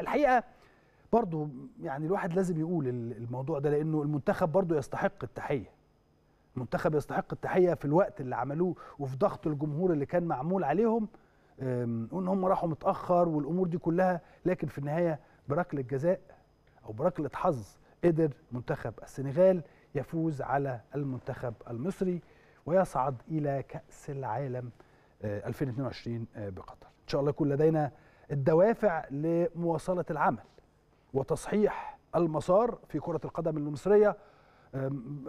الحقيقه برضو يعني الواحد لازم يقول الموضوع ده لانه المنتخب برضو يستحق التحيه المنتخب يستحق التحيه في الوقت اللي عملوه وفي ضغط الجمهور اللي كان معمول عليهم وان هم راحوا متاخر والامور دي كلها لكن في النهايه بركله جزاء او بركله حظ قدر منتخب السنغال يفوز على المنتخب المصري ويصعد الى كاس العالم 2022 آه، آه، بقطر ان شاء الله يكون لدينا الدوافع لمواصلة العمل وتصحيح المسار في كرة القدم المصرية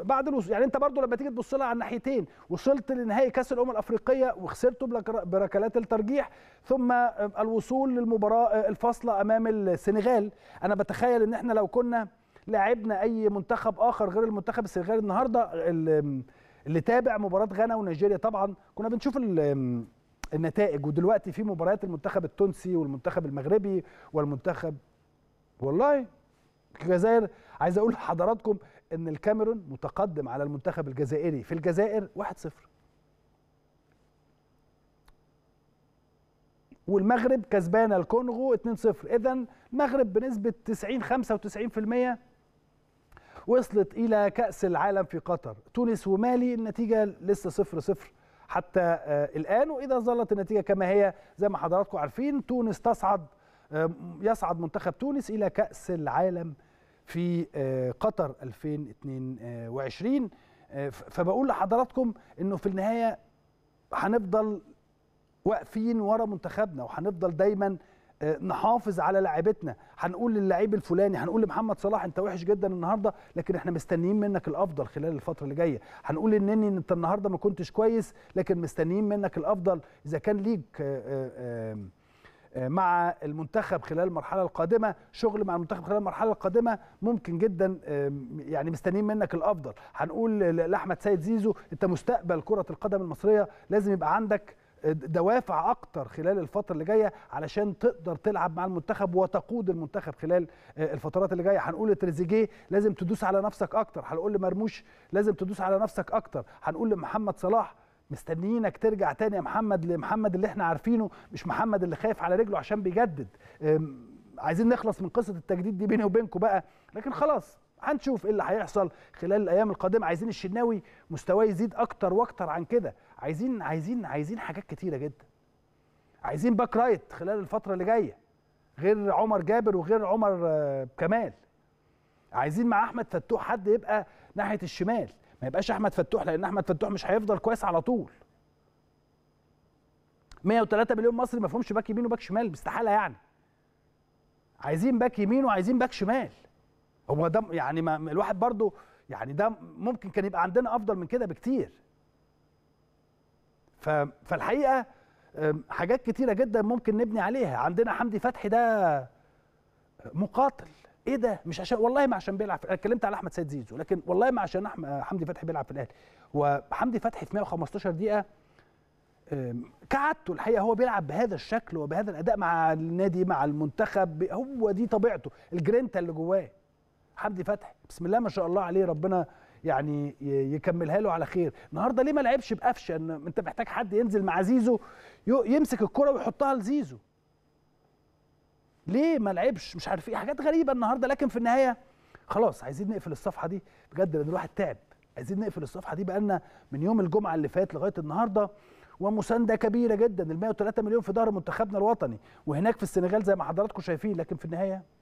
بعد الوصول يعني انت برضو لما تيجي تبص لها على الناحيتين وصلت لنهائي كاس الامم الافريقيه وخسرته بركلات الترجيح ثم الوصول للمباراه الفاصله امام السنغال انا بتخيل ان احنا لو كنا لعبنا اي منتخب اخر غير المنتخب السنغالي النهارده اللي تابع مباراه غانا ونيجيريا طبعا كنا بنشوف النتائج ودلوقتي في مباريات المنتخب التونسي والمنتخب المغربي والمنتخب والله الجزائر عايز اقول لحضراتكم ان الكاميرون متقدم على المنتخب الجزائري في الجزائر 1-0 والمغرب كسبانه الكونغو 2-0 اذا المغرب بنسبه 90 95% وصلت الى كاس العالم في قطر تونس ومالي النتيجه لسه 0 0 حتى آه، الآن وإذا ظلت النتيجة كما هي زي ما حضراتكم عارفين تونس تصعد يصعد منتخب تونس إلى كأس العالم في آه، قطر 2022 آه، فبقول لحضراتكم انه في النهايه هنفضل واقفين ورا منتخبنا وهنفضل دايما آه، نحافظ على لعيبتنا هنقول للعيب الفلاني هنقول لمحمد صلاح انت وحش جدا النهارده لكن احنا مستنيين منك الافضل خلال الفتره اللي جايه هنقول للنني انت النهارده ما كنتش كويس لكن مستنيين منك الافضل اذا كان ليك آه، آه، مع المنتخب خلال المرحله القادمه شغل مع المنتخب خلال المرحله القادمه ممكن جدا يعني مستنيين منك الافضل هنقول لاحمد سيد زيزو انت مستقبل كره القدم المصريه لازم يبقى عندك دوافع اكتر خلال الفتره اللي جايه علشان تقدر تلعب مع المنتخب وتقود المنتخب خلال آه، الفترات اللي جايه هنقول لتريزيجيه لازم تدوس على نفسك اكتر هنقول لمرموش لازم تدوس على نفسك اكتر هنقول لمحمد صلاح مستنيينك ترجع تاني يا محمد لمحمد اللي احنا عارفينه مش محمد اللي خايف على رجله عشان بيجدد عايزين نخلص من قصه التجديد دي بيني وبينكم بقى لكن خلاص هنشوف ايه اللي هيحصل خلال الايام القادمه عايزين الشناوي مستواه يزيد اكتر واكتر عن كده عايزين عايزين عايزين حاجات كتيره جدا عايزين باك رايت خلال الفتره اللي جايه غير عمر جابر وغير عمر آه، كمال عايزين مع احمد فتوح حد يبقى ناحيه الشمال ما يبقاش احمد فتوح لان احمد فتوح مش هيفضل كويس على طول 103 مليون مصري ما فيهمش باك يمين وباك شمال استحاله يعني عايزين باك يمين وعايزين باك شمال هو ده يعني ما الواحد برضو يعني ده ممكن كان يبقى عندنا افضل من كده بكتير فالحقيقه حاجات كتيره جدا ممكن نبني عليها عندنا حمدي فتحي ده مقاتل ايه ده مش عشان والله ما عشان بيلعب انا اتكلمت على احمد سيد زيزو لكن والله ما عشان آه، حمدي فتحي بيلعب في الاهلي وحمدي فتحي في 115 دقيقه كعدته الحقيقه هو بيلعب بهذا الشكل وبهذا الاداء مع النادي مع المنتخب هو دي طبيعته الجرينتا اللي جواه حمدي فتحي بسم الله ما شاء الله عليه ربنا يعني يكملها له على خير النهارده ليه ما لعبش بقفشه ان انت محتاج حد ينزل مع زيزو يمسك الكره ويحطها لزيزو ليه ما لعبش مش عارف ايه حاجات غريبه النهارده لكن في النهايه خلاص عايزين نقفل الصفحه دي بجد لان الواحد تعب عايزين نقفل الصفحه دي بقالنا من يوم الجمعه اللي فات لغايه النهارده ومسانده كبيره جدا ال 103 مليون في ظهر منتخبنا الوطني وهناك في السنغال زي ما حضراتكم شايفين لكن في النهايه